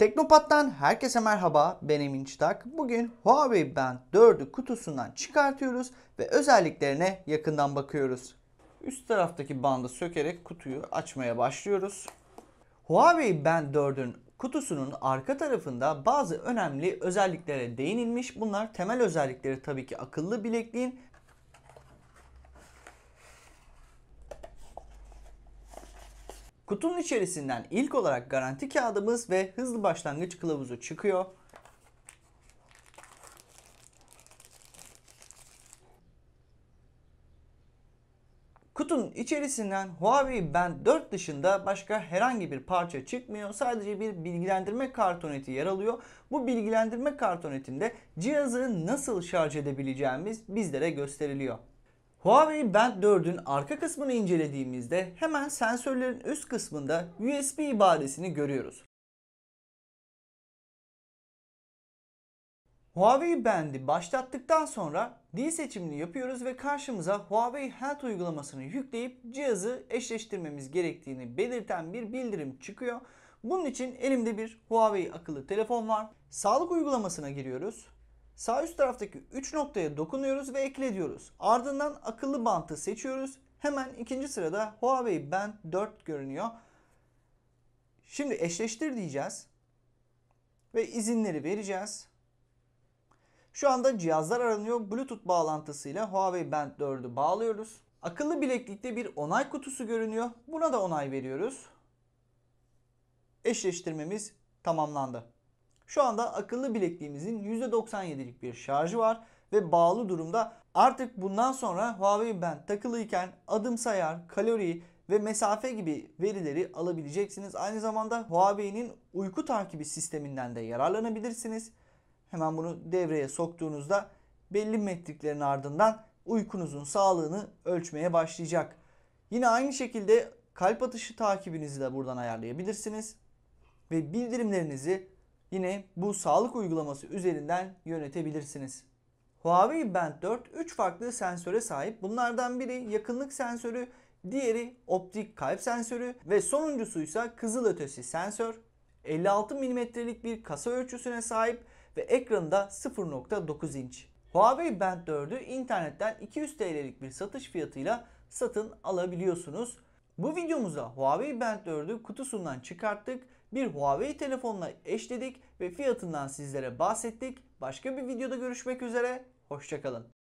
Teknopat'tan herkese merhaba ben Emin Çıtak. Bugün Huawei Band 4'ü kutusundan çıkartıyoruz ve özelliklerine yakından bakıyoruz. Üst taraftaki bandı sökerek kutuyu açmaya başlıyoruz. Huawei Band 4'ün kutusunun arka tarafında bazı önemli özelliklere değinilmiş. Bunlar temel özellikleri tabii ki akıllı bilekliğin Kutunun içerisinden ilk olarak garanti kağıdımız ve hızlı başlangıç kılavuzu çıkıyor. Kutunun içerisinden Huawei Band 4 dışında başka herhangi bir parça çıkmıyor. Sadece bir bilgilendirme kartoneti yer alıyor. Bu bilgilendirme kartonetinde cihazı nasıl şarj edebileceğimiz bizlere gösteriliyor. Huawei Band 4'ün arka kısmını incelediğimizde hemen sensörlerin üst kısmında USB ibadesini görüyoruz. Huawei Band'i başlattıktan sonra dil seçimini yapıyoruz ve karşımıza Huawei Health uygulamasını yükleyip cihazı eşleştirmemiz gerektiğini belirten bir bildirim çıkıyor. Bunun için elimde bir Huawei akıllı telefon var. Sağlık uygulamasına giriyoruz. Sağ üst taraftaki 3 noktaya dokunuyoruz ve ekle Ardından akıllı bantı seçiyoruz. Hemen ikinci sırada Huawei Band 4 görünüyor. Şimdi eşleştir diyeceğiz. Ve izinleri vereceğiz. Şu anda cihazlar aranıyor. Bluetooth bağlantısıyla Huawei Band 4'ü bağlıyoruz. Akıllı bileklikte bir onay kutusu görünüyor. Buna da onay veriyoruz. Eşleştirmemiz tamamlandı. Şu anda akıllı bilekliğimizin %97'lik bir şarjı var ve bağlı durumda artık bundan sonra Huawei Band takılıyken adım sayar, kalori ve mesafe gibi verileri alabileceksiniz. Aynı zamanda Huawei'nin uyku takibi sisteminden de yararlanabilirsiniz. Hemen bunu devreye soktuğunuzda belli metriklerin ardından uykunuzun sağlığını ölçmeye başlayacak. Yine aynı şekilde kalp atışı takibinizi de buradan ayarlayabilirsiniz ve bildirimlerinizi Yine bu sağlık uygulaması üzerinden yönetebilirsiniz. Huawei Band 4 3 farklı sensöre sahip. Bunlardan biri yakınlık sensörü, diğeri optik kalp sensörü ve sonuncusu ise kızılötesi sensör. 56 mm'lik bir kasa ölçüsüne sahip ve ekranında 0.9 inç. Huawei Band 4'ü internetten 200 TL'lik bir satış fiyatıyla satın alabiliyorsunuz. Bu videomuzda Huawei Band 4'ü kutusundan çıkarttık bir Huawei telefonla eşledik ve fiyatından sizlere bahsettik. Başka bir videoda görüşmek üzere. Hoşçakalın.